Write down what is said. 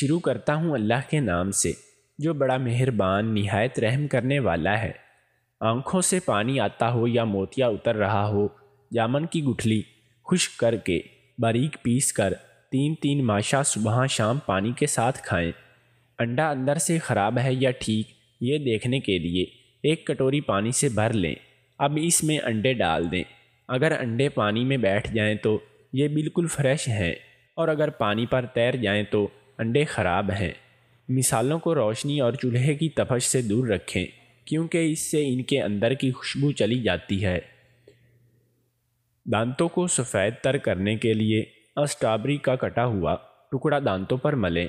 शुरू करता हूँ अल्लाह के नाम से जो बड़ा मेहरबान नहायत रहम करने वाला है आँखों से पानी आता हो या मोतिया उतर रहा हो जामन की गुठली खुश करके बारीक पीस कर तीन तीन माशा सुबह शाम पानी के साथ खाएं अंडा अंदर से ख़राब है या ठीक ये देखने के लिए एक कटोरी पानी से भर लें अब इसमें अंडे डाल दें अगर अंडे पानी में बैठ जाएं तो ये बिल्कुल फ्रेश हैं और अगर पानी पर तैर जाएं तो अंडे खराब हैं मिसालों को रोशनी और चूल्हे की तपश से दूर रखें क्योंकि इससे इनके अंदर की खुशबू चली जाती है दांतों को सफ़ेद तर करने के लिए अस्टाबरी का कटा हुआ टुकड़ा दांतों पर मलें